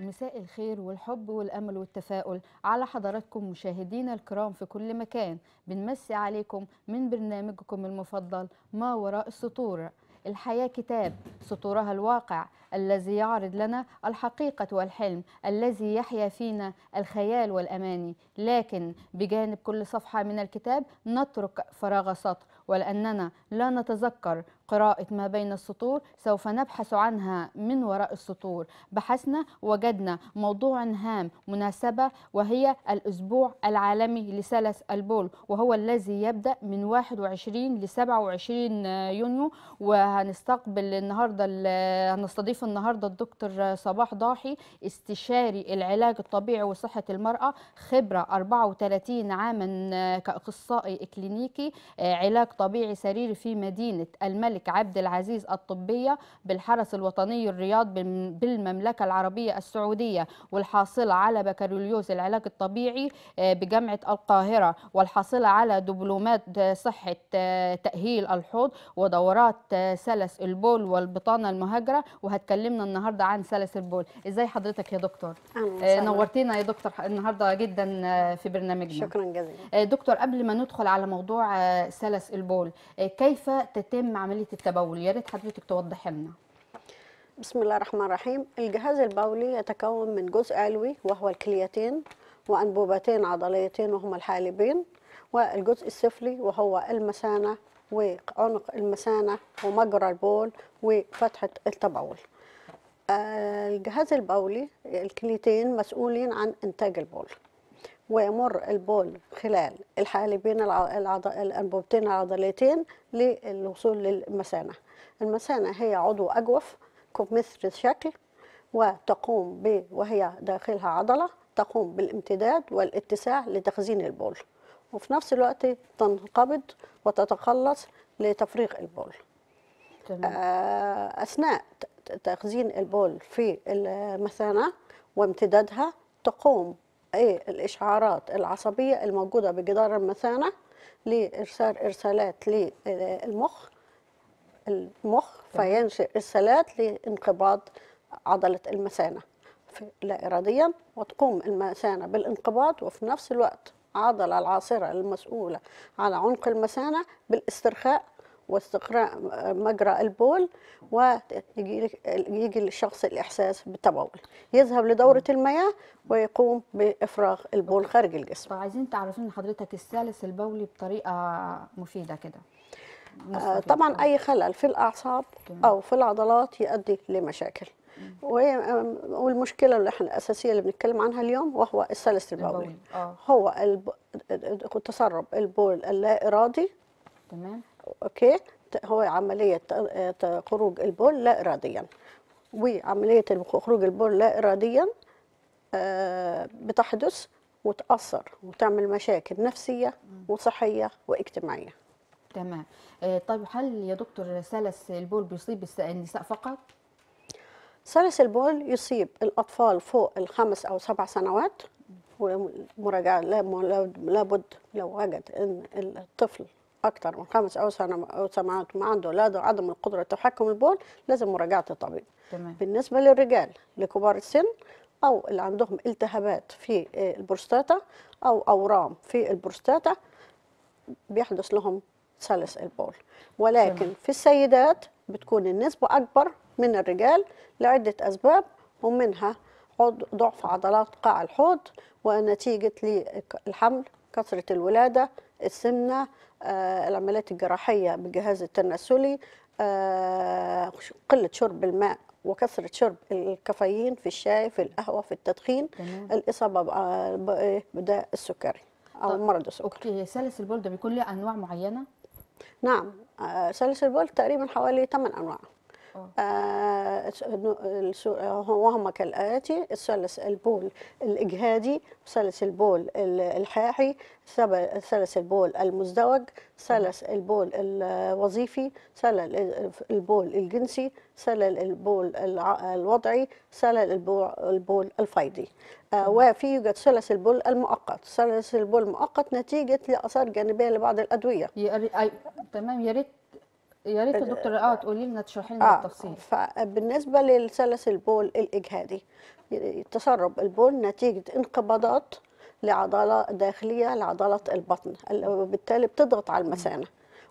مساء الخير والحب والأمل والتفاؤل على حضراتكم مشاهدينا الكرام في كل مكان بنمسي عليكم من برنامجكم المفضل ما وراء السطور الحياة كتاب سطورها الواقع الذي يعرض لنا الحقيقة والحلم الذي يحيا فينا الخيال والأماني لكن بجانب كل صفحة من الكتاب نترك فراغ سطر ولأننا لا نتذكر قراءة ما بين السطور سوف نبحث عنها من وراء السطور بحثنا وجدنا موضوع هام مناسبة وهي الأسبوع العالمي لسلس البول وهو الذي يبدأ من 21 ل 27 يونيو وهنستقبل النهاردة هنستضيف النهاردة الدكتور صباح ضاحي استشاري العلاج الطبيعي وصحة المرأة خبرة 34 عاما كأخصائي إكلينيكي علاج طبيعي سريري في مدينة الملك الملك عبد العزيز الطبية بالحرس الوطني الرياض بالمملكة العربية السعودية والحاصلة على بكالوريوس العلاج الطبيعي آه، بجامعة القاهرة والحاصلة على دبلومات آه، صحة آه، تأهيل الحوض ودورات سلس البول والبطانة المهاجرة وهتكلمنا النهاردة عن سلس البول ازاي حضرتك يا دكتور نورتينا يا دكتور النهاردة جدا في برنامجنا شكرا جزيلا دكتور قبل ما ندخل على موضوع سلس البول كيف تتم عملية التبول يا ريت حضرتك توضحي لنا بسم الله الرحمن الرحيم الجهاز البولي يتكون من جزء علوي وهو الكليتين وأنبوبتين عضليتين وهما الحالبين والجزء السفلي وهو المثانة وعنق المثانة ومجرى البول وفتحة التبول آه، الجهاز البولي الكليتين مسؤولين عن إنتاج البول ويمر البول خلال الحالبين العض... الأنبوبتين العضليتين للوصول للمثانة المثانة هي عضو أجوف كمثل الشكل وتقوم ب وهي داخلها عضلة تقوم بالامتداد والاتساع لتخزين البول وفي نفس الوقت تنقبض وتتقلص لتفريغ البول تمام. آه، أثناء تخزين البول في المثانة وامتدادها تقوم ايه الاشعارات العصبيه الموجوده بجدار المثانه لارسال ارسالات للمخ المخ فينشئ ارسالات لانقباض عضله المثانه لا اراديا وتقوم المثانه بالانقباض وفي نفس الوقت عضله العاصره المسؤوله على عنق المثانه بالاسترخاء واستقراء مجرى البول ويجي الشخص الإحساس بالتبول يذهب لدورة المياه ويقوم بإفراغ البول خارج الجسم طيب، عايزين تعرفين حضرتك السلس البولي بطريقة مفيدة كده آه، طبعا أي خلل في الأعصاب أو في العضلات يؤدي لمشاكل آه، والمشكله اللي احنا الاساسيه اللي بنتكلم عنها اليوم وهو السلس البولي آه. هو التسرب تسرب البول اللا ارادي تمام اوكي هو عمليه خروج البول لا اراديا وعمليه خروج البول لا اراديا آه، بتحدث وتاثر وتعمل مشاكل نفسيه وصحيه واجتماعيه تمام آه، طيب هل يا دكتور سلس البول بيصيب النساء فقط سلس البول يصيب الأطفال فوق الخمس أو سبع سنوات ومراجعة لابد لابد لو وجد أن الطفل أكثر من خمس أو سمعات ما عنده ولاده عدم القدرة تحكم البول لازم مراجعة الطبيب تمام. بالنسبة للرجال لكبار السن أو اللي عندهم التهابات في آه، البروستاتا أو أورام في البروستاتا بيحدث لهم سلس البول ولكن تمام. في السيدات بتكون النسبة أكبر من الرجال لعدة أسباب ومنها ضعف عضلات قاع الحوض ونتيجة للحمل كثرة الولادة السمنه آه، العمليات الجراحيه بالجهاز التناسلي آه، قله شرب الماء وكثرة شرب الكافيين في الشاي في القهوة في التدخين الإصابة آه، إيه، بداء السكري أو مرض السكري أوكي سلس البول ده بيكون له أنواع معينة؟ نعم سلس البول تقريبا حوالي 8 أنواع اه. آه، وهم كالآتي الثلث البول الإجهادي ثلث البول الحاحي ثلث البول المزدوج ثلث البول الوظيفي ثلث البول الجنسي ثلث البول الوضعي ثلث البول الفيضي آه، وفي يوجد ثلث البول المؤقت ثلث البول المؤقت نتيجة لآثار جانبية لبعض الأدوية تمام يا ريت يا ريت دكتور اه تقولي لنا تشرحي لنا آه بالتفصيل فبالنسبه للسلس البول الاجهادي تسرب البول نتيجه انقباضات لعضله داخليه لعضله البطن وبالتالي بتضغط على المثانه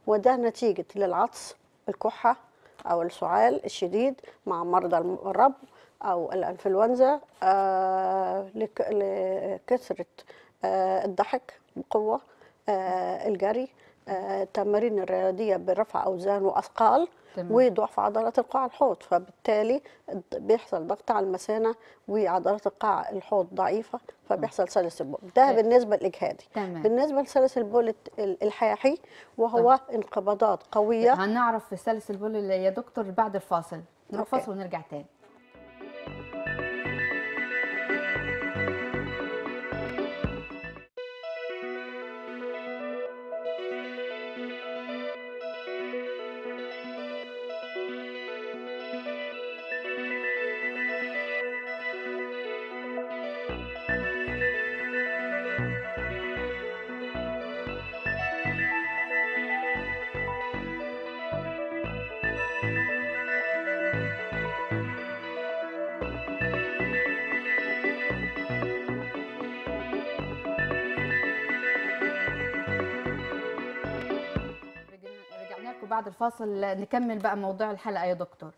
وده نتيجه للعطس الكحه او السعال الشديد مع مرضى الرب او الانفلونزا آه، لكثره آه، الضحك بقوه آه، الجري التمارين الرياضيه برفع اوزان واثقال وضعف عضلات القاع الحوض فبالتالي بيحصل ضغط على المثانه وعضلات القاع الحوض ضعيفه فبيحصل سلس البول ده بالنسبه للاجهادي تمام. بالنسبه لسلس البول الالحاحي وهو طب. انقباضات قويه هنعرف في سلس البول يا دكتور بعد الفاصل نروح فاصل ونرجع تاني وبعد الفاصل نكمل بقى موضوع الحلقه يا دكتور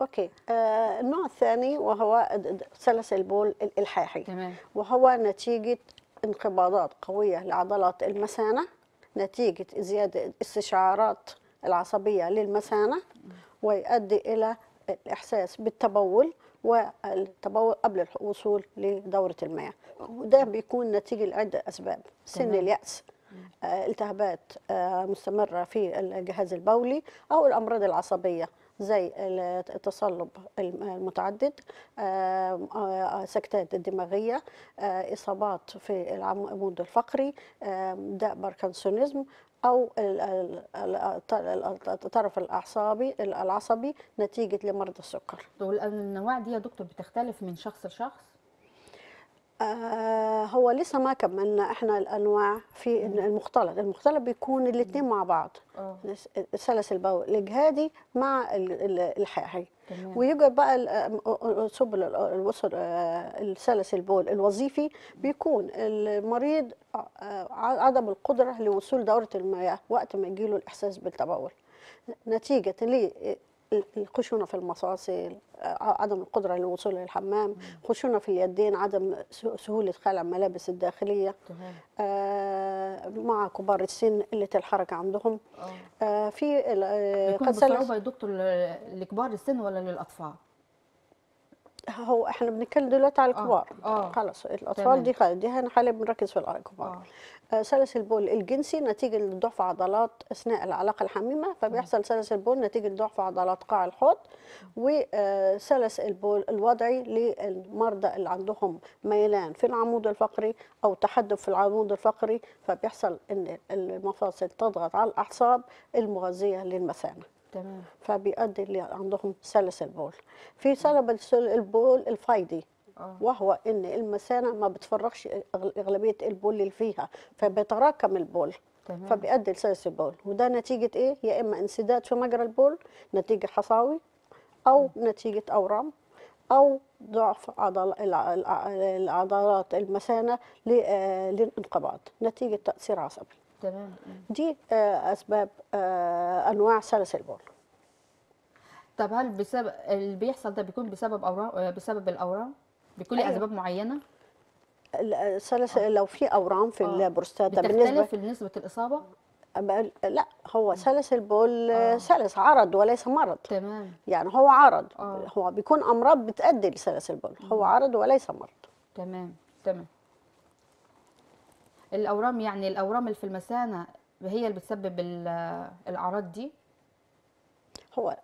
اوكي آه النوع الثاني وهو سلس البول الالحاحي تمام وهو نتيجه انقباضات قويه لعضلات المثانه نتيجه زياده استشعارات العصبيه للمثانه ويؤدي الى الاحساس بالتبول والتبول قبل الوصول لدوره المياه وده بيكون نتيجه لعده اسباب سن الياس آه، التهابات آه، مستمرة في الجهاز البولي أو الأمراض العصبية زي التصلب المتعدد آه، سكتات الدماغية إصابات في العمود الفقري داء باركنسونيزم أو الطرف الأعصابي العصبي نتيجة لمرض السكر. والأنواع دي يا دكتور بتختلف من شخص لشخص؟ آه، هو لسه ما كملنا احنا الانواع في المختلط المختلط بيكون الاثنين مع بعض آه. سلس البول الاجهادي مع الحاحي ويجي بقى سبل الوسر آه، السلس البول الوظيفي بيكون المريض عدم القدره لوصول دوره المياه وقت ما يجيله الاحساس بالتبول نتيجه الخشونه في المفاصل آه، عدم القدره للوصول للحمام خشونه في اليدين عدم سهوله خلع الملابس الداخليه آه، مع كبار السن قله الحركه عندهم آه. في قد بصعوبه يا دكتور لكبار السن ولا للاطفال هو احنا بنتكلم دلوقتي على الكبار آه. آه. خلاص الاطفال دي دي هنحاول بنركز في الكبار آه. آه، سلس البول الجنسي نتيجه لضعف عضلات اثناء العلاقه الحميمه فبيحصل سلس البول نتيجه لضعف عضلات قاع الحوض وسلس آه، البول الوضعي للمرضى اللي عندهم ميلان في العمود الفقري او تحدب في العمود الفقري فبيحصل ان المفاصل تضغط على الاعصاب المغذيه للمثانه تمام فبيؤدي اللي عندهم سلس البول في سلب البول الفايدي آه. وهو ان المثانه ما بتفرغش اغلبيه البول اللي فيها فبيتراكم البول تمام. فبيؤدي لسلس البول وده نتيجه ايه يا اما انسداد في مجرى البول نتيجه حصاوي او م. نتيجه اورام او ضعف عضل... العضلات المثانه آه، للانقباض نتيجه تاثير عصبي تمام دي آه، اسباب انواع سلس البول طب هل بسبب اللي بيحصل ده بيكون بسبب اورام بسبب الاورام بكل أيوة. اسباب معينه آه. لو في اورام في آه. البروستاتا بالنسبه نسبه الاصابه لا هو سلس البول آه. سلس عرض وليس مرض تمام يعني هو عرض آه. هو بيكون امراض بتؤدي لسلس البول هو عرض وليس مرض تمام تمام الاورام يعني الاورام اللي في المثانه هي اللي بتسبب الاعراض دي هو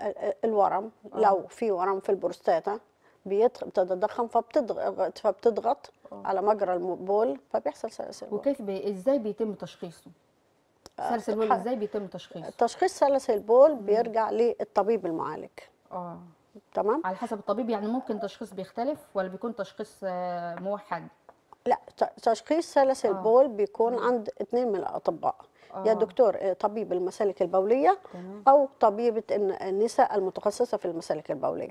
الورم آه. لو في ورم في البروستاتا بتتضخم فبتضغط فبتضغط آه. على مجرى البول فبيحصل البول وكيف بي... ازاي بيتم تشخيصه؟ آه، سلسل البول ازاي بيتم تشخيصه؟ تشخيص سلسل البول بيرجع للطبيب المعالج. اه تمام؟ على حسب الطبيب يعني ممكن تشخيص بيختلف ولا بيكون تشخيص آه، موحد؟ لا تشخيص سلس البول بيكون عند اثنين من الاطباء يا آه. دكتور آه، طبيب المسالك البوليه او طبيبه النساء المتخصصه في المسالك البوليه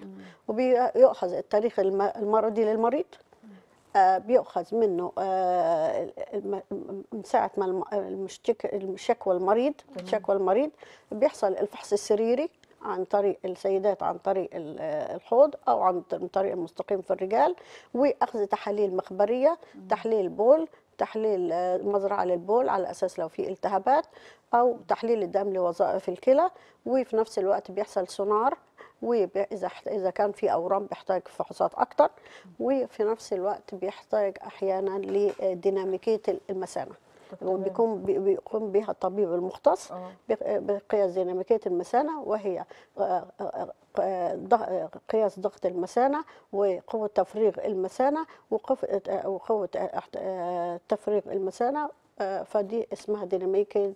وبيأخذ التاريخ المرضي للمريض بيأخذ آه، بيؤخذ منه من ساعه ما الشكوى المريض شكوى المريض بيحصل الفحص السريري عن طريق السيدات عن طريق الحوض او عن طريق المستقيم في الرجال واخذ تحاليل مخبريه تحليل بول تحليل مزرعه للبول على اساس لو في التهابات او تحليل الدم لوظائف الكلى وفي نفس الوقت بيحصل سونار واذا اذا كان في اورام بيحتاج فحوصات اكتر وفي نفس الوقت بيحتاج احيانا لديناميكيه المثانه بيقوم بيقوم بها الطبيب المختص آه. بقياس ديناميكيه المثانه وهي آه، آه، قياس ضغط المثانه وقوه تفريغ المثانه وقوه تفريغ المثانه فدي اسمها ديناميكيه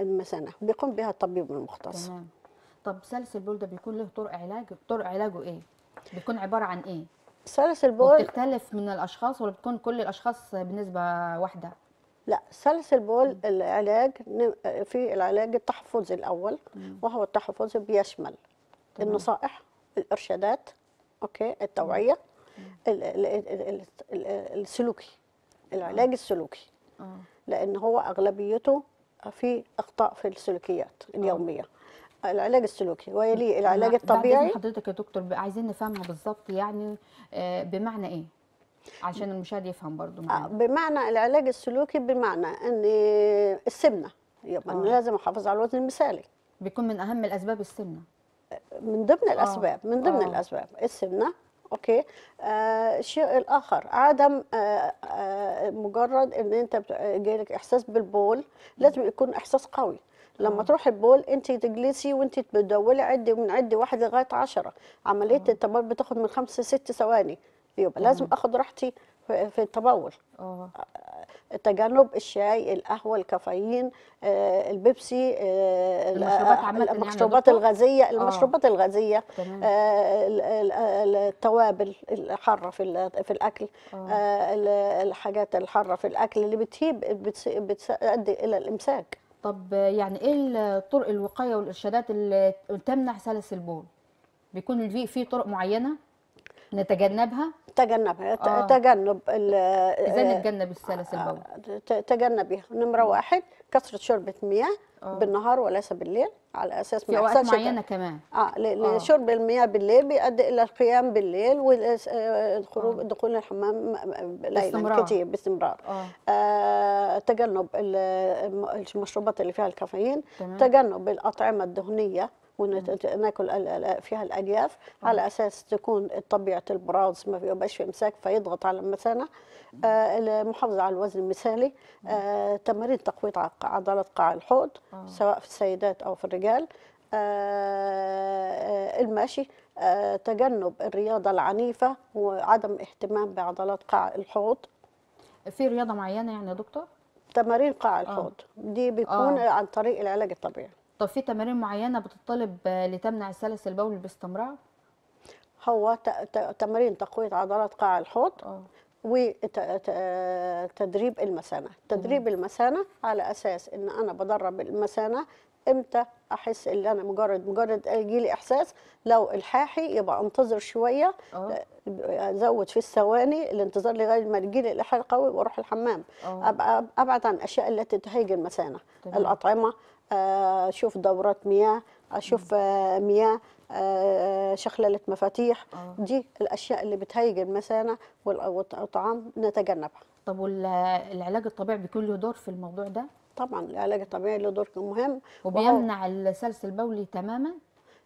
المثانه بيقوم بها الطبيب المختص طب سلس البول ده بيكون له طرق علاج طرق علاجه ايه بيكون عباره عن ايه سلس البول بتختلف من الاشخاص ولا بتكون كل الاشخاص بنسبه واحده لا سلسل بول العلاج في العلاج التحفظي الاول وهو التحفظي بيشمل النصائح الارشادات اوكي التوعيه السلوكي آه. العلاج السلوكي آه. لان هو اغلبيته في اخطاء في السلوكيات آه. اليوميه العلاج السلوكي ويليه العلاج الطبيعي حضرتك يا دكتور عايزين نفهمها بالظبط يعني بمعنى ايه عشان المشاهد يفهم برضو آه، معنا. بمعنى العلاج السلوكي بمعنى ان السمنه يبقى آه. لازم احافظ على الوزن المثالي بيكون من اهم الاسباب السمنه آه، من ضمن آه. الاسباب من ضمن أوه. الاسباب السمنه اوكي آه الشيء الاخر عدم آه آه مجرد ان انت جالك احساس بالبول لازم يكون احساس قوي لما أوه. تروح البول انت تجلسي وانت بتدولي عدي من عدي واحد لغايه 10 عمليه التبول بتاخد من خمس ست ثواني يبقى لازم اخد راحتي في التبول أوه. تجنب الشاي القهوه الكافيين آه، البيبسي آه، المشروبات آه، عامه يعني، المشروبات يعني الغازيه آه. المشروبات الغازيه آه، التوابل الحاره في في الاكل آه. الحاجات الحاره في الاكل اللي بتهيب بتؤدي الى الامساك طب يعني ايه طرق الوقايه والارشادات اللي تمنع سلس البول بيكون في طرق معينه نتجنبها تجنبها آه. تجنب ازاي آه، نتجنب السلس آه، البول تجنبيها نمره واحد كثره شوربه مياه آه. بالنهار وليس بالليل على اساس ما يحصلش معينه كمان اه لشرب آه. المياه بالليل بيؤدي الى القيام بالليل والخروج آه،, آه. دخول الحمام ليلا كتير باستمرار آه. آه تجنب المشروبات اللي فيها الكافيين تمام. تجنب الاطعمه الدهنيه وناكل فيها الالياف على اساس تكون طبيعه البراز ما يبقاش في امساك فيضغط على المثانه آه، المحافظه على الوزن المثالي آه، تمارين تقويه عضلات قاع الحوض آه. سواء في السيدات او في الرجال المشي تجنب الرياضه العنيفه وعدم اهتمام بعضلات قاع الحوض في رياضه معينه يعني يا دكتور تمارين قاع الحوض دي بيكون عن طريق العلاج الطبيعي طب في تمارين معينه بتطلب لتمنع السلس البولي باستمرار هو تمارين تقويه عضلات قاع الحوض آه. وتدريب المثانه تدريب المثانه على اساس ان انا بدرب المثانه امتى احس ان انا مجرد مجرد يجي لي احساس لو الحاحي يبقى انتظر شويه آه. آه، ازود في الثواني الانتظار لغايه ما يجي لي الاحراق قوي واروح الحمام أوه. ابقى ابعد عن الاشياء التي تهيج المثانه الاطعمه آه، اشوف دورات مياه اشوف آه، مياه آه، شخللة مفاتيح دي الاشياء اللي بتهيج المثانه والطعام نتجنبها طب والعلاج الطبيعي بيكون له دور في الموضوع ده طبعا العلاج الطبيعي له دور مهم وبيمنع السلس البولي تماما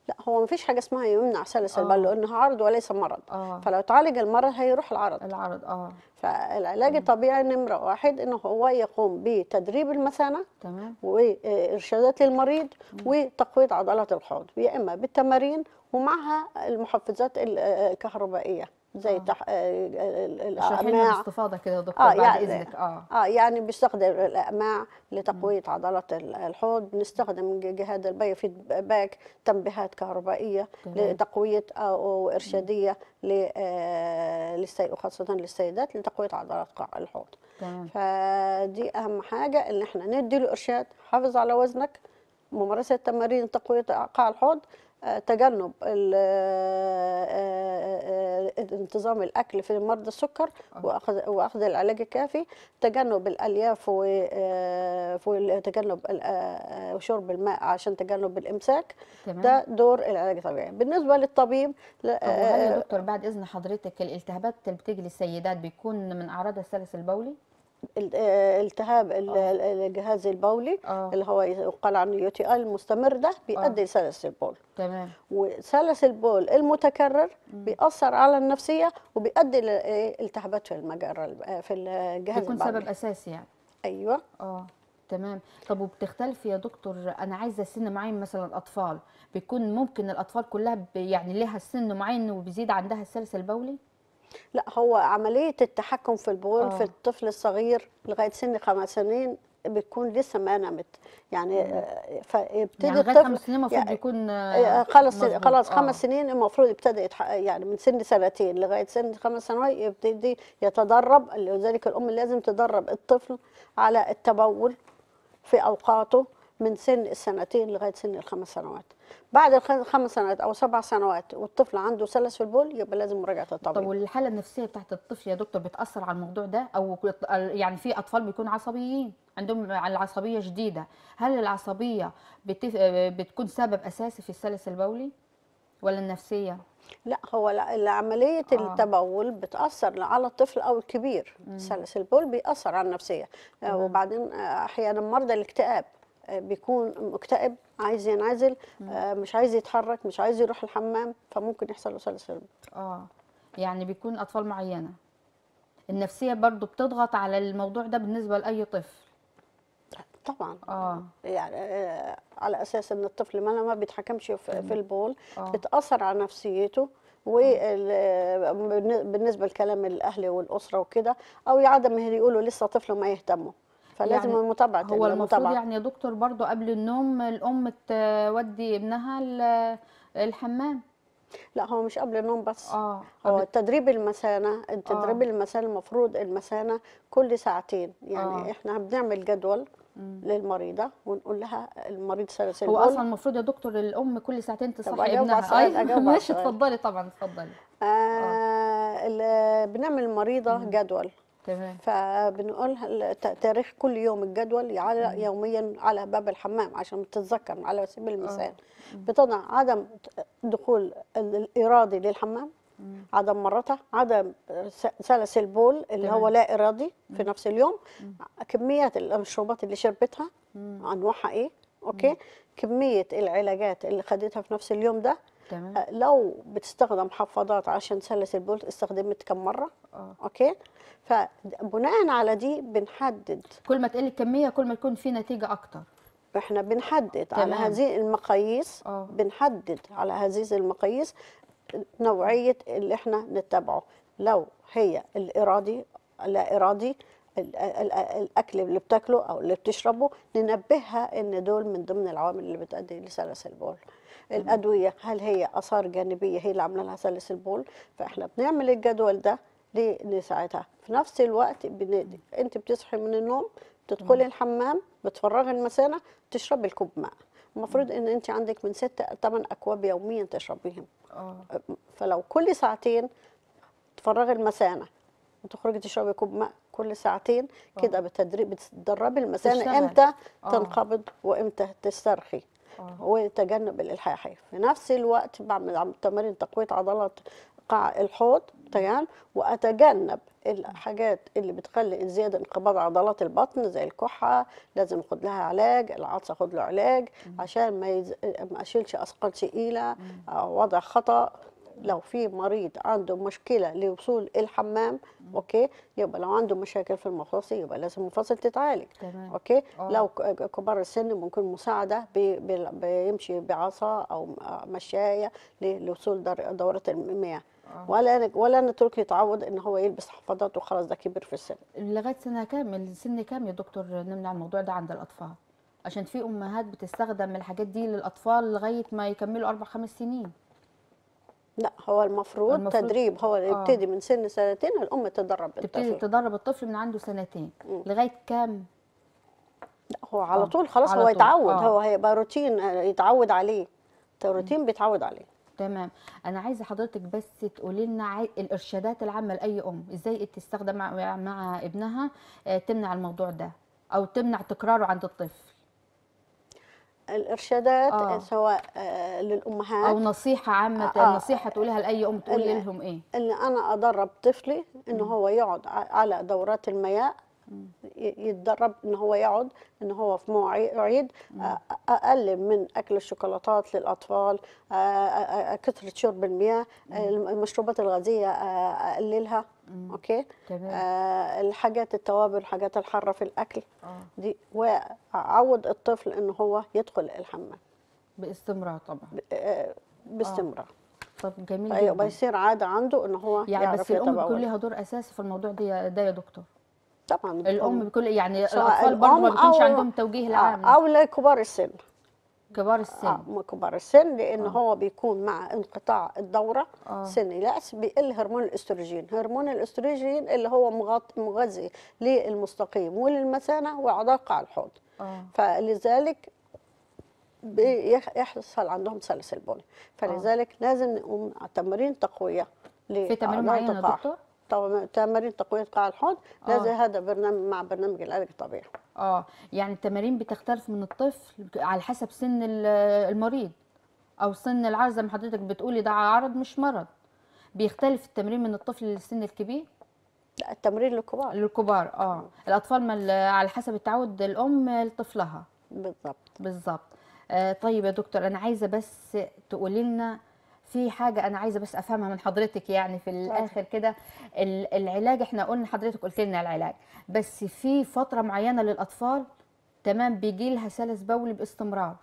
لا هو ما فيش حاجه اسمها يمنع سلس البلو آه. لانه عرض وليس مرض آه. فلو تعالج المرض هيروح العرض العرض اه فالعلاج الطبيعي نمره واحد ان هو يقوم بتدريب المثانه تمام وارشادات للمريض وتقويض عضلات الحوض يا اما بالتمارين ومعها المحفزات آه، الكهربائيه زي آه. تح... آه، الأماع الاستفاضه كده يا آه، دكتور آه بعد يعني إذنك آه. آه يعني بيستخدم الاقماع لتقوية عضلات الحوض بنستخدم جهاز البي فيدباك تنبيهات كهربائية جميل. لتقوية أو إرشادية للسي... وخاصة للسيدات لتقوية عضلات قاع الحوض جميل. فدي أهم حاجة إن إحنا ندي له إرشاد حافظ على وزنك ممارسة تمارين تقوية قاع الحوض تجنب آه، آه، آه، انتظام الاكل في مرضى السكر واخذ واخذ العلاج الكافي تجنب الالياف وتجنب شرب الماء عشان تجنب الامساك تمام. ده دور العلاج الطبيعي بالنسبه للطبيب طب هل يا دكتور بعد اذن حضرتك الالتهابات اللي بتجي للسيدات بيكون من اعراض السلس البولي آه، التهاب آه. الجهاز البولي آه. اللي هو يقال عنه يو تي المستمر ده بيؤدي آه. البول تمام وسلس البول المتكرر بيأثر على النفسيه وبيؤدي لالتهابات آه، في المجرى في الجهاز بيكون البولي. سبب اساسي يعني ايوه اه تمام طب وبتختلف يا دكتور انا عايزه سن معين مثلا اطفال بيكون ممكن الاطفال كلها يعني ليها سن معين وبيزيد عندها السلس البولي لا هو عمليه التحكم في البول أوه. في آه. الطفل الصغير لغايه سن خمس سنين بتكون لسه ما نمت يعني آه، فيبتدي يعني الطفل خمس سنين المفروض يعني، يكون آه، خلاص خلاص خمس سنين المفروض ابتدى يعني من سن سنتين لغايه سن خمس سنوات يبتدي يتدرب لذلك الام لازم تدرب الطفل على التبول في اوقاته من سن السنتين لغايه سن الخمس سنوات بعد الخمس سنوات او سبع سنوات والطفل عنده سلس في البول يبقى لازم مراجعه الطبيب طب والحاله النفسيه بتاعت الطفل يا دكتور بتاثر على الموضوع ده او يعني في اطفال بيكونوا عصبيين عندهم العصبيه شديده هل العصبيه بتف... بتكون سبب اساسي في السلس البولي ولا النفسيه لا هو عملية آه. التبول بتأثر على الطفل أو الكبير سلس البول بيأثر على النفسية آه. وبعدين آه، أحيانا مرضى الاكتئاب بيكون مكتئب عايز ينعزل آه، مش عايز يتحرك مش عايز يروح الحمام فممكن يحصل وسيله سلبيه اه يعني بيكون اطفال معينه النفسيه برضو بتضغط على الموضوع ده بالنسبه لاي طفل طبعا اه يعني آه، على اساس ان الطفل ما ما بيتحكمش في, في البول آه. بتاثر على نفسيته وبالنسبه آه. لكلام الاهل والاسره وكده او عدم يقولوا لسه طفله ما يهتموا فلازم يعني المتابعه هو المفروض يعني يا دكتور برضو قبل النوم الام تودي ابنها الحمام لا هو مش قبل النوم بس آه. هو تدريب المثانه التدريب آه. المثانه المفروض المثانه كل ساعتين يعني آه. احنا بنعمل جدول مم. للمريضه ونقول لها المريض سلسل هو اصلا المفروض يا دكتور الام كل ساعتين تصحي ابنها ايوه ماشي اتفضلي طبعا اتفضلي آه آه. بنعمل المريضه جدول تمام فبنقول تاريخ كل يوم الجدول يعلق يوميا على باب الحمام عشان تتذكر على سبيل آه. المثال بتضع عدم دخول الارادي للحمام عدم مرتها عدم سلس البول اللي هو لا ارادي في نفس اليوم كميات المشروبات اللي شربتها انواعها ايه اوكي كميه العلاجات اللي خدتها في نفس اليوم ده تمام آه، لو بتستخدم حفاضات عشان سلس البول استخدمت كم مره أوه. اوكي فبناء على دي بنحدد كل ما تقل الكميه كل ما يكون في نتيجه اكتر احنا بنحدد تمام. على هذه المقاييس أوه. بنحدد على هذه المقاييس نوعيه اللي احنا نتبعه لو هي الارادي لا ارادي الاكل اللي بتاكله او اللي بتشربه ننبهها ان دول من ضمن العوامل اللي بتؤدي لسلس البول الادويه هل هي اثار جانبيه هي اللي عامله لها سلس البول فاحنا بنعمل الجدول ده نساعدها في نفس الوقت بن... انت بتصحي من النوم بتدخلي الحمام بتفرغي المثانه تشربي الكوب ماء المفروض ان انت عندك من 6 8 اكواب يوميا تشربيهم آه. فلو كل ساعتين تفرغي المثانه وتخرجي تشربي كوب ماء كل ساعتين آه. كده بتدري بتدربي المثانه امتى أوه. تنقبض وامتى تسترخي أوه. وتجنب الالحاح في نفس الوقت بعمل تمارين تقويه عضلات قاع الحوض تمام واتجنب الحاجات اللي بتخلي زياده انقباض عضلات البطن زي الكحه لازم اخد لها علاج العطس اخد له علاج عشان ما, يز... ما اشيلش اثقال ثقيله او وضع خطا لو في مريض عنده مشكله لوصول الحمام اوكي يبقى لو عنده مشاكل في المفاصل يبقى لازم المفاصل تتعالج تمام. اوكي أوه. لو كبار السن ممكن مساعده بي بيمشي بعصا او مشايه لوصول دوره المياه آه. ولا ولا تركي يتعود ان هو يلبس حفاضات وخلاص ده كبر في السن لغايه سنه كام سن كام يا دكتور نمنع الموضوع ده عند الاطفال عشان في امهات بتستخدم الحاجات دي للاطفال لغايه ما يكملوا اربع خمس سنين لا هو المفروض, المفروض تدريب هو آه. يبتدي من سن سنتين الام تدرب الطفل تبتدي تدرب الطفل من عنده سنتين م. لغايه كام لا هو على آه. طول خلاص على هو طول. يتعود آه. هو هيبقى روتين آه، يتعود عليه روتين بيتعود عليه تمام انا عايزه حضرتك بس تقولي لنا الارشادات العامه لاي ام ازاي تستخدم مع, مع ابنها آه، تمنع الموضوع ده او تمنع تكراره عند الطفل الارشادات آه. سواء آه، للامهات او نصيحه عامه آه. آه. نصيحه تقولها لاي ام تقول لهم ايه ان انا ادرب طفلي ان هو يقعد على دورات المياه يتدرب ان هو يقعد ان هو في مواعيد اقلل من اكل الشوكولاتات للاطفال كثره شرب المياه المشروبات الغازيه اقللها اوكي الحاجات التوابل الحاجات الحاره في الاكل آه. دي واعود الطفل ان هو يدخل الحمام باستمرار طبعا باستمرار آه. طب جميل أيوة، جدا بيصير عاده عنده ان هو يعني بس الام بيكون ليها دور اساسي في الموضوع ده ده يا دكتور طبعا الام بكل يعني الاطفال برضه ما بيكونش عندهم توجيه العام او لكبار السن كبار السن آه كبار السن لان آه. هو بيكون مع انقطاع الدوره آه. سن الياس بيقل هرمون الاستروجين هرمون الاستروجين اللي هو مغذي للمستقيم وللمثانه واعضاء على الحوض آه. فلذلك بيحصل عندهم سلس البول فلذلك آه. لازم نقوم تمارين تقويه في تمارين معينه دكتور تمارين تقويه قاع الحوض لازم آه. هذا برنامج مع برنامج العلاج الطبيعي اه يعني التمارين بتختلف من الطفل على حسب سن المريض او سن العرض زي ما حضرتك بتقولي ده عرض مش مرض بيختلف التمرين من الطفل للسن الكبير لا التمرين للكبار للكبار اه الاطفال ما على حسب التعود الام لطفلها بالظبط بالظبط آه طيب يا دكتور انا عايزه بس تقولي لنا في حاجه انا عايزه بس افهمها من حضرتك يعني في الاخر كده العلاج احنا قلنا حضرتك قلت لنا العلاج بس في فتره معينه للاطفال تمام بيجي لها سلس بولي باستمرار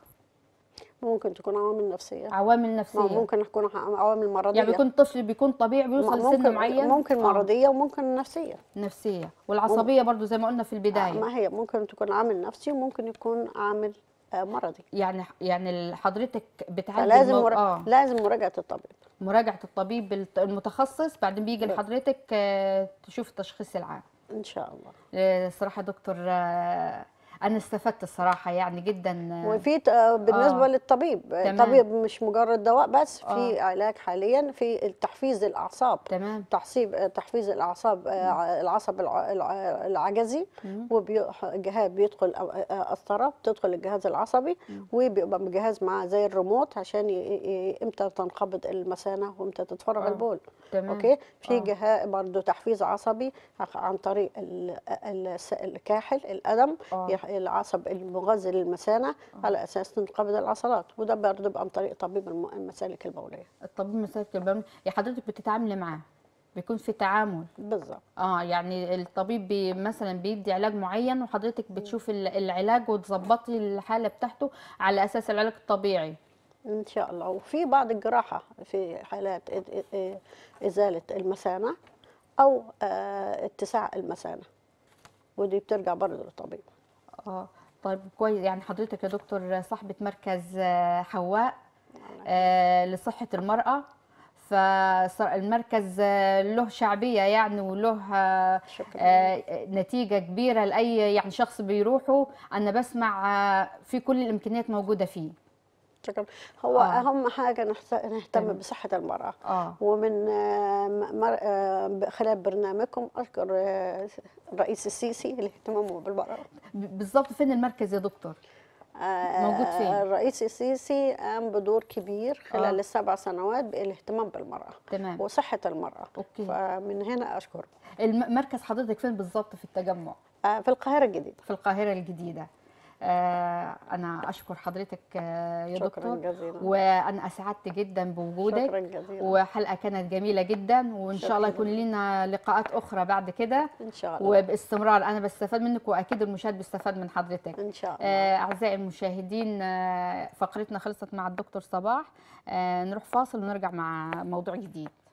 ممكن تكون عوامل نفسيه عوامل نفسيه ممكن تكون عوامل مرضيه يعني بيكون طفل بيكون طبيعي بيوصل لسن معين ممكن آه. مرضيه وممكن نفسيه نفسيه والعصبيه ممكن. برضو زي ما قلنا في البدايه آه، ما هي ممكن تكون عامل نفسي وممكن يكون عامل آه، مرضي يعني يعني حضرتك بتعالج لازم المو... مراجعة آه. لازم مراجعه الطبيب مراجعه الطبيب المتخصص بعدين بيجي لحضرتك آه، تشوف التشخيص العام ان شاء الله آه، صراحه دكتور انا استفدت الصراحه يعني جدا وفي آه، بالنسبه آه للطبيب تمام. الطبيب مش مجرد دواء بس آه. في علاج حاليا في تحفيز الاعصاب تمام تحصيب آه، تحفيز الاعصاب آه العصب العجزي وجهاز بيدخل آه، الثرى بتدخل الجهاز العصبي وبيبقى جهاز معاه زي الريموت عشان امتى تنقبض المثانه وامتى تتفرغ آه. البول تمام. اوكي في آه. جهاز برضه تحفيز عصبي عن طريق الكاحل القدم العصب المغذي للمثانه آه. على اساس تنقبض العصلات وده برضه عن طريق طبيب المسالك البوليه الطبيب المسالك البوليه يا يعني حضرتك بتتعاملي معاه بيكون في تعامل بالظبط اه يعني الطبيب بي مثلا بيدي علاج معين وحضرتك بتشوف العلاج وتظبطي الحاله بتاعته على اساس العلاج الطبيعي ان شاء الله وفي بعض الجراحه في حالات إيه، ازاله المثانه او آه، اتساع المثانه ودي بترجع برضه للطبيب اه طيب كويس يعني حضرتك يا دكتور صاحبة مركز آه، حواء آه، لصحة المرأة فالمركز آه، له شعبية يعني وله نتيجة كبيرة لأي يعني شخص بيروحه أنا بسمع في كل الإمكانيات موجودة فيه هو آه. اهم حاجه نهتم بصحه المراه آه. ومن خلال برنامجكم اشكر آه، الرئيس السيسي لاهتمامه بالمراه بالظبط فين المركز يا دكتور آه، موجود فين؟ الرئيس السيسي قام بدور كبير خلال آه. السبع سنوات بالاهتمام بالمرأة تمام وصحة المرأة أوكي. فمن هنا أشكر المركز حضرتك فين بالظبط في التجمع؟ آه في القاهرة الجديدة في القاهرة الجديدة آه، انا اشكر حضرتك آه، يا شكرا دكتور جزيلا. وانا اسعدت جدا بوجودك شكرا جزيلا. وحلقه كانت جميله جدا وان شاء الله يكون لنا لقاءات اخرى بعد كده ان شاء الله وباستمرار انا بستفاد منك واكيد المشاهد بيستفاد من حضرتك ان شاء الله آه، اعزائي المشاهدين فقرتنا خلصت مع الدكتور صباح نروح فاصل ونرجع مع موضوع جديد